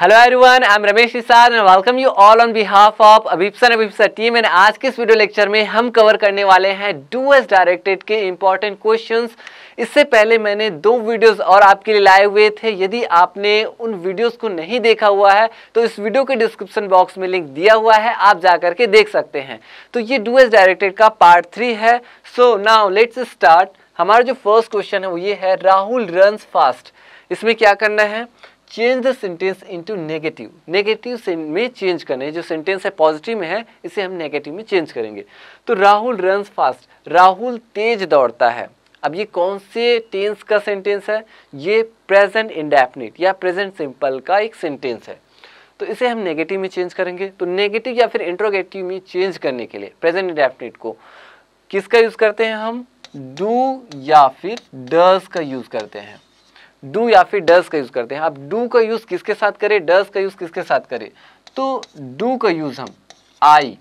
hello everyone I am Ramesh Nisar and welcome you all on behalf of Abhipsan Abhipsa team and आज के इस video lecture में हम कवर करने वाले हैं डू एस डायरेक्टेड के इंपॉर्टेंट क्वेश्चंस इससे पहले मैंने दो वीडियोस और आपके लिए लाए हुए थे यदि आपने उन वीडियोस को नहीं देखा हुआ है तो इस वीडियो के डिस्क्रिप्शन बॉक्स में लिंक दिया हुआ है आप जा करके देख सकते हैं तो ये डू एस डायरेक्टेड का पार्ट थ्री है सो नाउ लेट्स स्टार्ट हमारा जो फर्स्ट क्वेश्चन है वो ये है राहुल रन फास्ट इसमें क्या करना है change the sentence into negative negative में चेंज करने जो सेंटेंस है पॉजिटिव में है इसे हम नेगेटिव में चेंज करेंगे तो राहुल रन्स फास्ट राहुल तेज दौड़ता है अब ये कौन से टेंस का सेंटेंस है ये प्रेजेंट इंडेफिनिट या प्रेजेंट सिंपल का एक सेंटेंस है तो इसे हम नेगेटिव में चेंज करेंगे तो नेगेटिव या फिर इंट्रोगेटिव में चेंज करने के लिए प्रेजेंट इंडेफिनिट को किसका यूज़ करते हैं हम डू या फिर डज का यूज़ करते हैं डू या फिर डस का यूज़ करते हैं आप डू का यूज़ किसके साथ करें डस का यूज़ किसके साथ करें तो डू का यूज़ हम I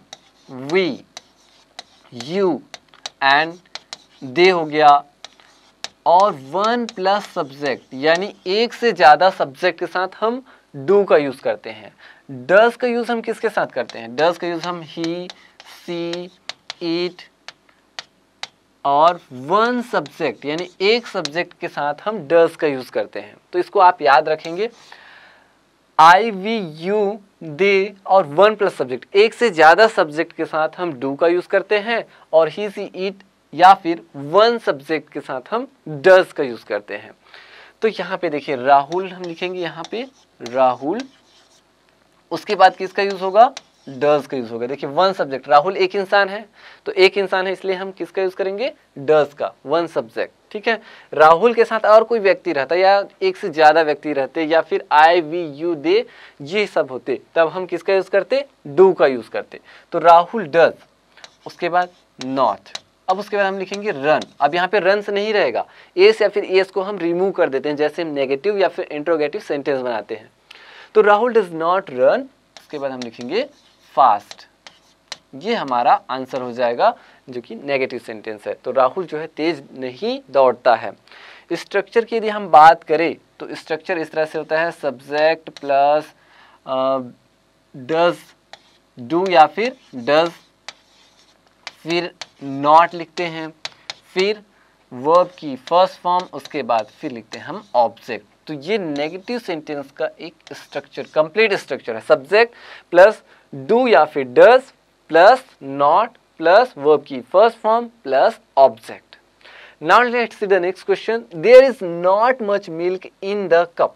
we you and they हो गया और वन प्लस सब्जेक्ट यानी एक से ज़्यादा सब्जेक्ट के साथ हम डू का यूज़ करते हैं डस का यूज़ हम किसके साथ करते हैं डस का यूज़ हम ही सी इट और वन सब्जेक्ट यानी एक सब्जेक्ट के साथ हम डस का यूज़ करते हैं तो इसको आप याद रखेंगे आई वी यू दे और वन प्लस सब्जेक्ट एक से ज़्यादा सब्जेक्ट के साथ हम डू का यूज़ करते हैं और ही सी ईट या फिर वन सब्जेक्ट के साथ हम डस का यूज़ करते हैं तो यहाँ पे देखिए राहुल हम लिखेंगे यहाँ पे राहुल उसके बाद किसका यूज़ होगा डज का यूज़ हो गया देखिए वन सब्जेक्ट राहुल एक इंसान है तो एक इंसान है इसलिए हम किसका यूज़ करेंगे डज का वन सब्जेक्ट ठीक है राहुल के साथ और कोई व्यक्ति रहता या एक से ज़्यादा व्यक्ति रहते या फिर आई वी यू दे ये सब होते तब हम किसका यूज़ करते डू का यूज़ करते तो राहुल डज उसके बाद नॉट अब उसके बाद हम लिखेंगे रन अब यहाँ पे रन से नहीं रहेगा एस या फिर एस को हम रिमूव कर देते हैं जैसे हम नेगेटिव या फिर इंट्रोगेटिव सेंटेंस बनाते हैं तो राहुल डज नॉट रन उसके बाद हम लिखेंगे फास्ट ये हमारा आंसर हो जाएगा जो कि नेगेटिव सेंटेंस है तो राहुल जो है तेज नहीं दौड़ता है स्ट्रक्चर की यदि हम बात करें तो स्ट्रक्चर इस तरह से होता है सब्जेक्ट प्लस डज डू या फिर डज फिर नॉट लिखते हैं फिर वर्ब की फर्स्ट फॉर्म उसके बाद फिर लिखते हैं हम ऑब्जेक्ट तो ये नेगेटिव सेंटेंस का एक स्ट्रक्चर कंप्लीट स्ट्रक्चर है सब्जेक्ट प्लस डू या फिर does plus not plus verb की first form plus object now let see the next question there is not much milk in the cup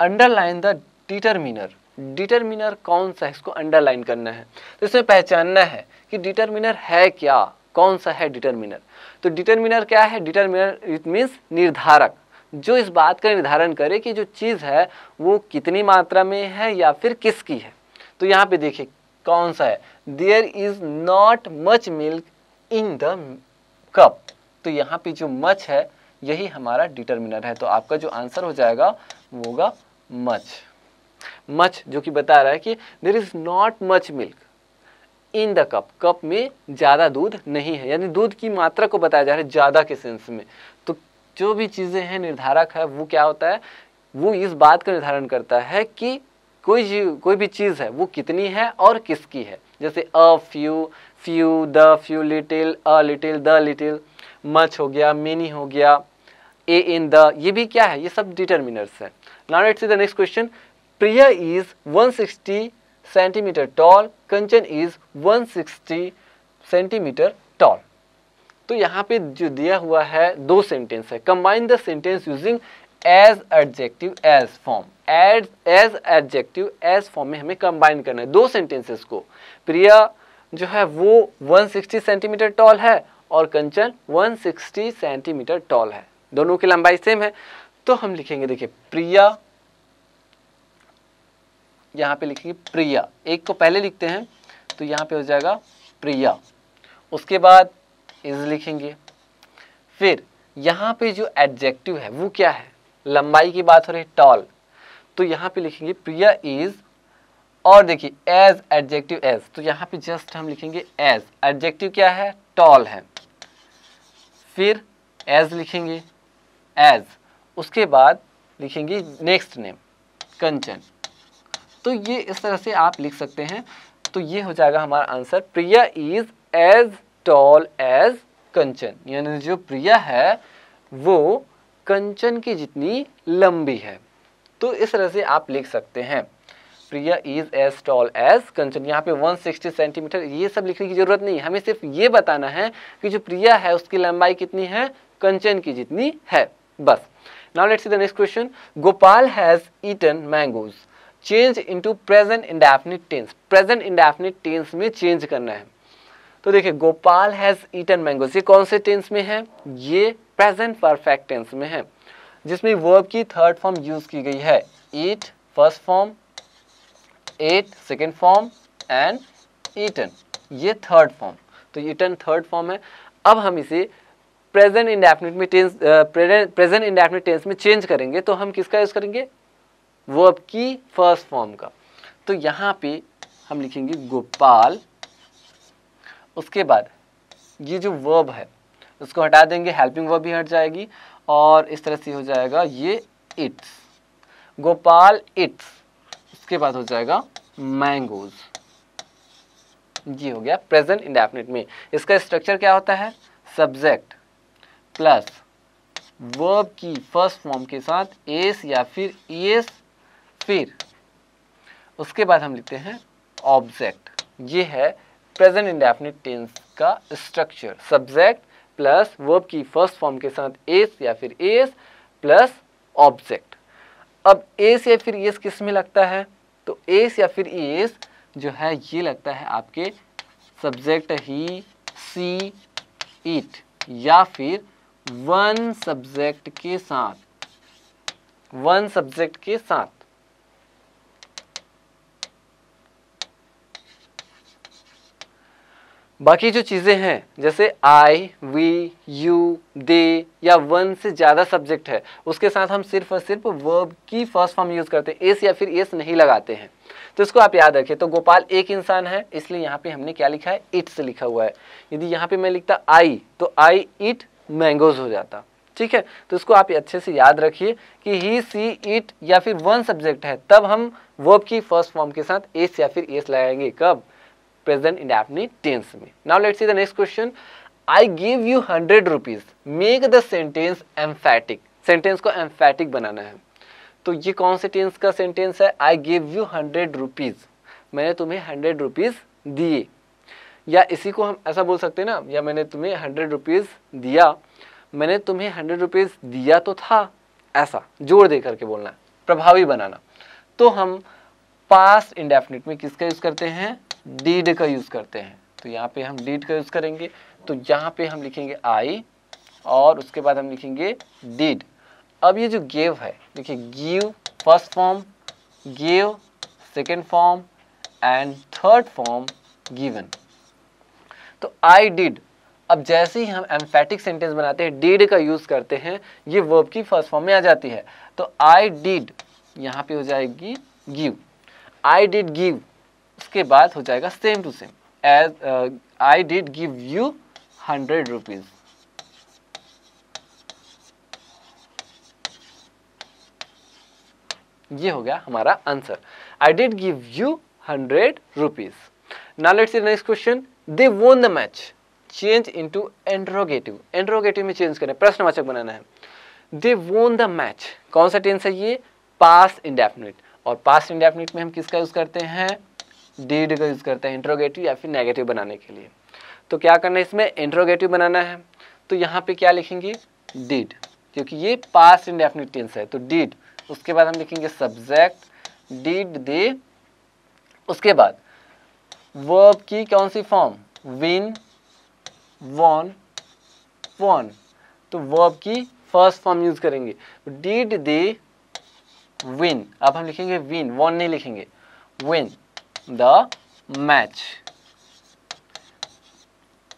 underline the determiner determiner कौन सा है इसको underline करना है तो इसमें पहचानना है कि डिटर्मिनर है क्या कौन सा है डिटरमिनर तो डिटर्मिनर क्या है डिटरमिनर इट मीन्स निर्धारक जो इस बात का निर्धारण करे कि जो चीज़ है वो कितनी मात्रा में है या फिर किसकी है तो यहाँ पे देखिए कौन सा है there is not much milk in the cup तो यहाँ पे जो मच है यही हमारा डिटर्मिनर है तो आपका जो आंसर हो जाएगा वो होगा मच मच जो कि बता रहा है कि there is not much milk in the cup cup में ज़्यादा दूध नहीं है यानी दूध की मात्रा को बताया जा रहा है ज़्यादा के सेंस में तो जो भी चीज़ें हैं निर्धारक है वो क्या होता है वो इस बात का निर्धारण करता है कि कोई कोई भी चीज़ है वो कितनी है और किसकी है जैसे a few few the few little a little the little much हो गया मिनी हो गया ए इन द ये भी क्या है ये सब डिटर्मिनर्स है now let's see the next question Priya is 160 centimetre tall Kanchan is 160 centimetre tall तो यहाँ पे जो दिया हुआ है दो सेंटेंस है combine the sentence using as adjective as form as as adjective as form में हमें कंबाइन करना है दो सेंटेंसेस को प्रिया जो है वो 160 सेंटीमीटर टॉल है और कंचन 160 सेंटीमीटर टॉल है दोनों की लंबाई सेम है तो हम लिखेंगे देखिए प्रिया यहाँ पे लिखेंगे प्रिया एक को पहले लिखते हैं तो यहाँ पे हो जाएगा प्रिया उसके बाद इज लिखेंगे फिर यहां पे जो एडजेक्टिव है वो क्या है लंबाई की बात हो रही है टॉल तो यहाँ पे लिखेंगे प्रिया इज और देखिए एज एडजेक्टिव एज तो यहाँ पे जस्ट हम लिखेंगे एज एडजेक्टिव क्या है टॉल है फिर एज लिखेंगे एज उसके बाद लिखेंगे नेक्स्ट नेम कंचन तो ये इस तरह से आप लिख सकते हैं तो ये हो जाएगा हमारा answer Priya is as tall as Kanchan यानी जो प्रिया है वो कंचन की जितनी लंबी है तो इस तरह से आप लिख सकते हैं Priya is as tall as Kanchan यहाँ पे 160 सेंटीमीटर ये सब लिखने की जरूरत नहीं है हमें सिर्फ ये बताना है कि जो प्रिया है उसकी लंबाई कितनी है कंचन की जितनी है बस now let's see the next question Gopal has eaten mangoes change into present indefinite tense present indefinite tense में चेंज करना है तो देखिए गोपाल हैज ईटन मैंगोज ये कौन से टेंस में है ये प्रेजेंट परफेक्ट टेंस में है जिसमें वर्ब की थर्ड फॉर्म यूज की गई है eat first form ate second form and eaten ये थर्ड फॉर्म तो ईटन थर्ड फॉर्म है अब हम इसे प्रेजेंट इंडेफिनिट में टेंस प्रेजेंट इंडेफिनिट टेंस में चेंज करेंगे तो हम किसका यूज़ करेंगे वर्ब की फर्स्ट फॉर्म का तो यहाँ पे हम लिखेंगे गोपाल उसके बाद ये जो वर्ब है उसको हटा देंगे हेल्पिंग वर्ब भी हट जाएगी और इस तरह से हो जाएगा ये इट्स गोपाल इट्स उसके बाद हो जाएगा मैंगोज ये हो गया प्रेजेंट इंडेफिनेट में इसका स्ट्रक्चर क्या होता है सब्जेक्ट प्लस वर्ब की फर्स्ट फॉर्म के साथ एस या फिर एस फिर उसके बाद हम लिखते हैं ऑब्जेक्ट ये है प्रेजेंट इंडेफिनेट टेंस का स्ट्रक्चर सब्जेक्ट प्लस वर्ब की फर्स्ट फॉर्म के साथ एस या फिर एस प्लस ऑब्जेक्ट अब एस या फिर एस किस में लगता है तो एस या फिर एस जो है ये लगता है आपके सब्जेक्ट ही सी इट या फिर वन सब्जेक्ट के साथ वन सब्जेक्ट के साथ बाकी जो चीज़ें हैं जैसे आई वी यू दे या वन से ज़्यादा सब्जेक्ट है उसके साथ हम सिर्फ और सिर्फ वर्ब की फर्स्ट फॉर्म यूज़ करते हैं एस या फिर एस नहीं लगाते हैं तो इसको आप याद रखें तो गोपाल एक इंसान है इसलिए यहाँ पे हमने क्या लिखा है इट्स लिखा हुआ है यदि यहाँ पे मैं लिखता आई तो आई इट मैंगोज हो जाता ठीक है तो इसको आप अच्छे से याद रखिए कि ही सी इट या फिर वन सब्जेक्ट है तब हम वर्ब की फर्स्ट फॉर्म के साथ एस या फिर एस लगाएंगे कब present in apne tense में now let's see the next question I give you 100 rupees make the sentence emphatic sentence ko emphatic banana hai to ye kaun se tense ka sentence hai i give you 100 rupees maine tumhe 100 rupees diye या इसी को हम ऐसा बोल सकते हैं ना या मैंने तुम्हें हंड्रेड रुपीज़ दिया मैंने तुम्हें हंड्रेड रुपीज़ दिया तो था ऐसा जोर दे करके बोलना प्रभावी बनाना तो हम पास्ट इंडेफिनिट में किसका यूज़ करते हैं डीड का यूज़ करते हैं तो यहाँ पे हम डीड का यूज़ करेंगे तो यहाँ पे हम लिखेंगे आई और उसके बाद हम लिखेंगे डीड अब ये जो गेव है देखिए give first form gave second form and third form given तो आई डिड अब जैसे ही हम एम्फेटिक सेंटेंस बनाते हैं डिड का यूज़ करते हैं ये वर्ब की फर्स्ट फॉर्म में आ जाती है तो आई डिड यहाँ पे हो जाएगी गिव आई डिड गिव उसके बाद हो जाएगा same to same as I did give you hundred rupees ये हो गया हमारा answer I did give you hundred rupees now let's see next question they won the match change into interrogative interrogative में change करें प्रश्नवाचक बनाना है दे won the match कौन सा टेंस है ये पास इंडेफिनिट और पास इंडेफिनिट में हम किसका यूज करते हैं डीड का यूज़ करते हैं इंट्रोगेटिव या फिर नेगेटिव बनाने के लिए तो क्या करना है इसमें इंट्रोगेटिव बनाना है तो यहाँ पे क्या लिखेंगे डीड क्योंकि ये पास्ट इंडेफिनिट टेंस है तो डीड उसके बाद हम लिखेंगे सब्जेक्ट डीड दे उसके बाद वर्ब की कौन सी फॉर्म विन वॉन वॉन तो वर्ब की फर्स्ट फॉर्म यूज करेंगे डीड दे विन अब हम लिखेंगे विन वॉन नहीं लिखेंगे विन द मैच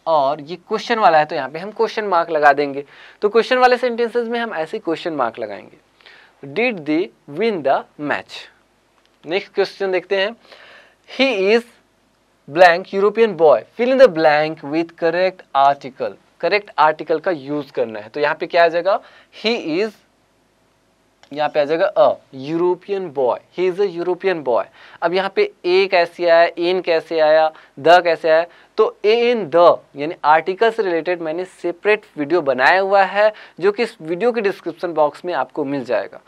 और ये क्वेश्चन वाला है तो यहाँ पे हम क्वेश्चन मार्क लगा देंगे तो क्वेश्चन वाले सेंटेंसेस में हम ऐसे क्वेश्चन मार्क लगाएंगे did they win the match next question देखते हैं he is blank European boy fill in the blank with correct article correct article का यूज करना है तो यहाँ पे क्या आ जाएगा ही इज यहाँ पे आ जाएगा a European boy he is a European boy अब यहाँ पे ए कैसे आया इन कैसे आया द कैसे आया तो ए इन द यानी आर्टिकल से रिलेटेड मैंने सेपरेट वीडियो बनाया हुआ है जो कि इस वीडियो के डिस्क्रिप्शन बॉक्स में आपको मिल जाएगा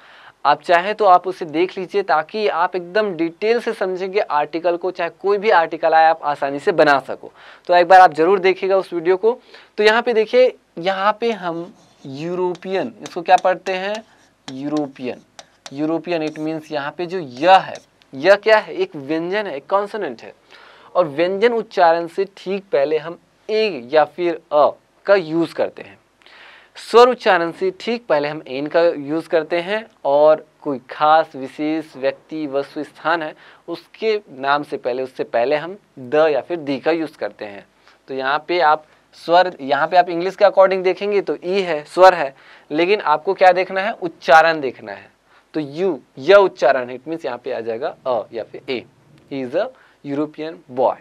आप चाहें तो आप उसे देख लीजिए ताकि आप एकदम डिटेल से समझेंगे आर्टिकल को चाहे कोई भी आर्टिकल आए आप आसानी से बना सको तो एक बार आप ज़रूर देखिएगा उस वीडियो को तो यहाँ पे देखिए यहाँ पे हम यूरोपियन इसको क्या पढ़ते हैं यूरोपियन यूरोपियन इट मीन्स यहाँ पे जो य है यह क्या है एक व्यंजन है एक कॉन्सोनेंट है और व्यंजन उच्चारण से ठीक पहले हम ए या फिर अ का यूज़ करते हैं स्वर उच्चारण से ठीक पहले हम एन का यूज़ करते हैं और कोई खास विशेष व्यक्ति वस्तु स्थान है उसके नाम से पहले उससे पहले हम द या फिर दी का यूज़ करते हैं तो यहाँ पे आप स्वर यहाँ पे आप इंग्लिश के अकॉर्डिंग देखेंगे तो ई e है स्वर है लेकिन आपको क्या देखना है उच्चारण देखना है तो यू यह उच्चारण है इट मीन यहाँ पे आ जाएगा अ या फिर a is a European boy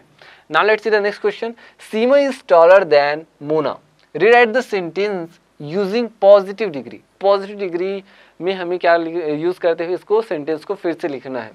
now let see the next question Seema is taller than Mona rewrite the sentence using positive degree positive degree में हमें क्या यूज़ करते हुए इसको सेंटेंस को फिर से लिखना है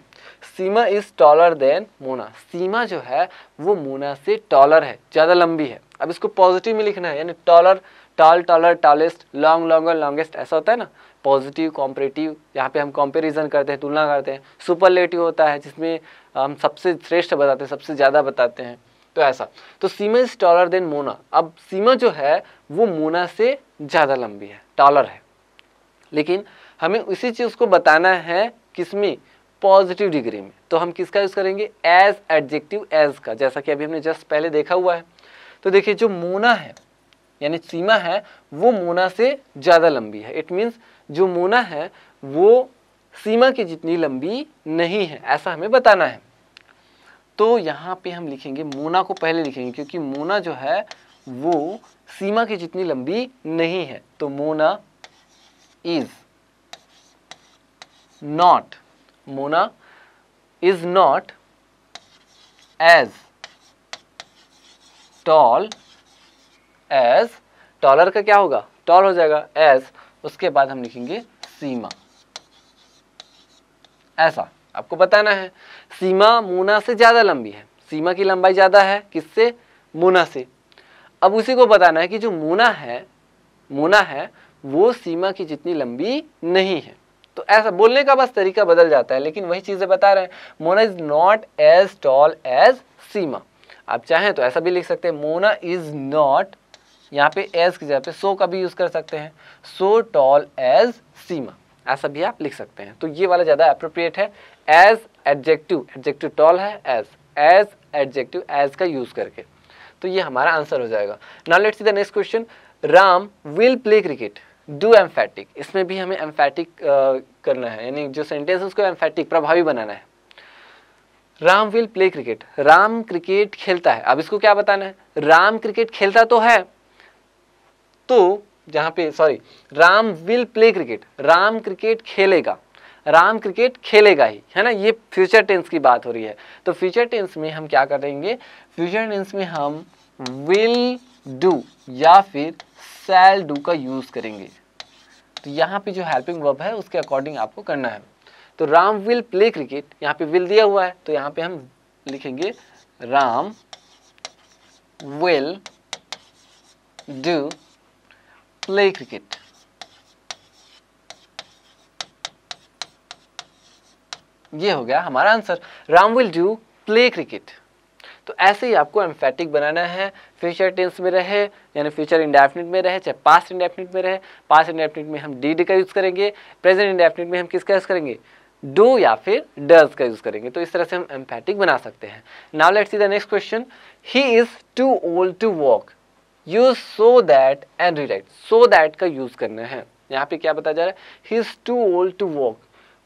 Seema is taller than Mona Seema जो है वो मोना से टॉलर है ज़्यादा लंबी है अब इसको पॉजिटिव में लिखना है यानी taller tall taller tallest long longer longest ऐसा होता है ना पॉजिटिव कॉम्परेटिव यहाँ पे हम कंपैरिजन करते हैं तुलना करते हैं सुपरलेटिव होता है जिसमें हम सबसे श्रेष्ठ बताते हैं सबसे ज़्यादा बताते हैं तो ऐसा तो Seema is taller than Mona अब सीमा जो है वो मोना से ज़्यादा लंबी है टॉलर है लेकिन हमें उसी चीज़ को बताना है किसमें पॉजिटिव डिग्री में तो हम किसका यूज़ करेंगे एज एडजेक्टिव एज का जैसा कि अभी हमने जस्ट पहले देखा हुआ है तो देखिए जो मोना है यानी सीमा है वो मोना से ज़्यादा लंबी है इट मीन्स जो मोना है वो सीमा की जितनी लंबी नहीं है ऐसा हमें बताना है तो यहाँ पे हम लिखेंगे मोना को पहले लिखेंगे क्योंकि मोना जो है वो सीमा की जितनी लंबी नहीं है तो Mona is not Mona is not as tall as taller का क्या होगा टॉल हो जाएगा एज उसके बाद हम लिखेंगे सीमा ऐसा आपको बताना है सीमा मोना से ज़्यादा लंबी है सीमा की लंबाई ज़्यादा है किससे मोना से अब उसी को बताना है कि जो मोना है मोना है वो सीमा की जितनी लंबी नहीं है तो ऐसा बोलने का बस तरीका बदल जाता है लेकिन वही चीज़ें बता रहे हैं Mona is not as tall as Seema आप चाहें तो ऐसा भी लिख सकते हैं मोना इज़ नॉट यहाँ पे एज की जगह पे सो का भी यूज़ कर सकते हैं सो टॉल एज सीमा ऐसा भी आप लिख सकते हैं तो ये वाला ज़्यादा अप्रोप्रिएट है एज एडजेक्टिव एडजेक्टिव टॉल है एज एज एडजेक्टिव एज का यूज़ करके तो ये हमारा आंसर हो जाएगा now let's see the next question Ram will play cricket do emphatic इसमें भी हमें एम्फेटिक uh, करना है यानी जो सेंटेंस उसको एम्फेटिक प्रभावी बनाना है Ram will play cricket Ram cricket खेलता है अब इसको क्या बताना है राम क्रिकेट खेलता तो है तो जहाँ पे sorry Ram will play cricket Ram cricket खेलेगा राम क्रिकेट खेलेगा ही है ना ये फ्यूचर टेंस की बात हो रही है तो फ्यूचर टेंस में हम क्या करेंगे फ्यूचर टेंस में हम विल डू या फिर सेल डू का यूज़ करेंगे तो यहाँ पे जो हेल्पिंग वर्ब है उसके अकॉर्डिंग आपको करना है तो राम विल प्ले क्रिकेट यहाँ पे विल दिया हुआ है तो यहाँ पे हम लिखेंगे Ram will do play cricket ये हो गया हमारा answer Ram will do play cricket तो ऐसे ही आपको एम्फेटिक बनाना है फ्यूचर टेंस में रहे यानी फ्यूचर इंडेफिनिट में रहे चाहे पास्ट इंडेफिनिट में रहे पास्ट इंडेफिनिट में हम डीड का यूज़ करेंगे प्रेजेंट इंडेफिनिट में हम किसका यूज़ करेंगे डू या फिर डज का यूज़ करेंगे तो इस तरह से हम एम्फेटिक बना सकते हैं now let's see the next question he is too old to walk use so that and rewrite so that का यूज़ करना है यहाँ पे क्या बताया जा रहा है he is too old to walk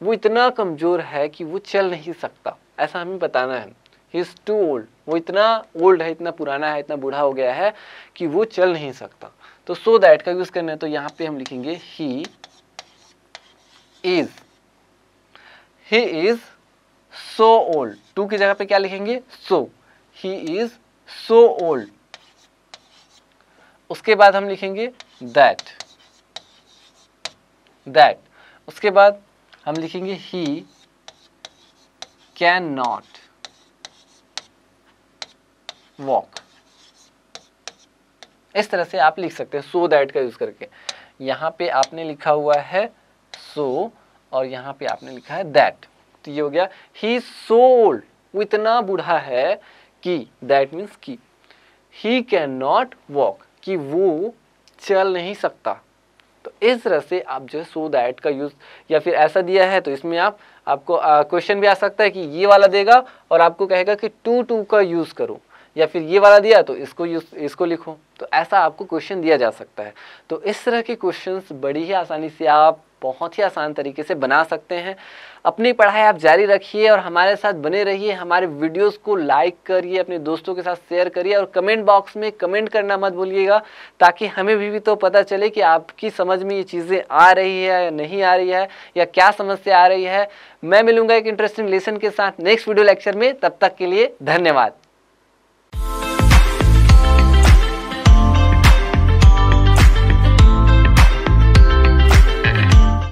वो इतना कमज़ोर है कि वो चल नहीं सकता ऐसा हमें बताना है ही इज़ टू ओल्ड वो इतना ओल्ड है इतना पुराना है इतना बूढ़ा हो गया है कि वो चल नहीं सकता तो सो so दैट का यूज़ करना है तो यहाँ पे हम लिखेंगे he is he is so old to की जगह पे क्या लिखेंगे सो ही इज सो ओल्ड उसके बाद हम लिखेंगे दैट दैट उसके बाद हम लिखेंगे ही कैन नॉट वॉक इस तरह से आप लिख सकते हैं सो दैट का यूज करके यहां पे आपने लिखा हुआ है सो so, और यहाँ पे आपने लिखा है दैट तो ये हो गया ही सोल्ड वो इतना बूढ़ा है कि दैट मीन्स की ही कैन नॉट वॉक कि वो चल नहीं सकता तो इस तरह से आप जो है सो दैट का यूज़ या फिर ऐसा दिया है तो इसमें आप आपको क्वेश्चन भी आ सकता है कि ये वाला देगा और आपको कहेगा कि टू टू का यूज़ करो या फिर ये वाला दिया तो इसको यूज इसको लिखो तो ऐसा आपको क्वेश्चन दिया जा सकता है तो इस तरह के क्वेश्चंस बड़ी ही आसानी से आप बहुत ही आसान तरीके से बना सकते हैं अपनी पढ़ाई आप जारी रखिए और हमारे साथ बने रहिए हमारे वीडियोस को लाइक करिए अपने दोस्तों के साथ शेयर करिए और कमेंट बॉक्स में कमेंट करना मत भूलिएगा ताकि हमें भी, भी तो पता चले कि आपकी समझ में ये चीज़ें आ रही है या नहीं आ रही है या क्या समस्या आ रही है मैं मिलूंगा एक इंटरेस्टिंग लेसन के साथ नेक्स्ट वीडियो लेक्चर में तब तक के लिए धन्यवाद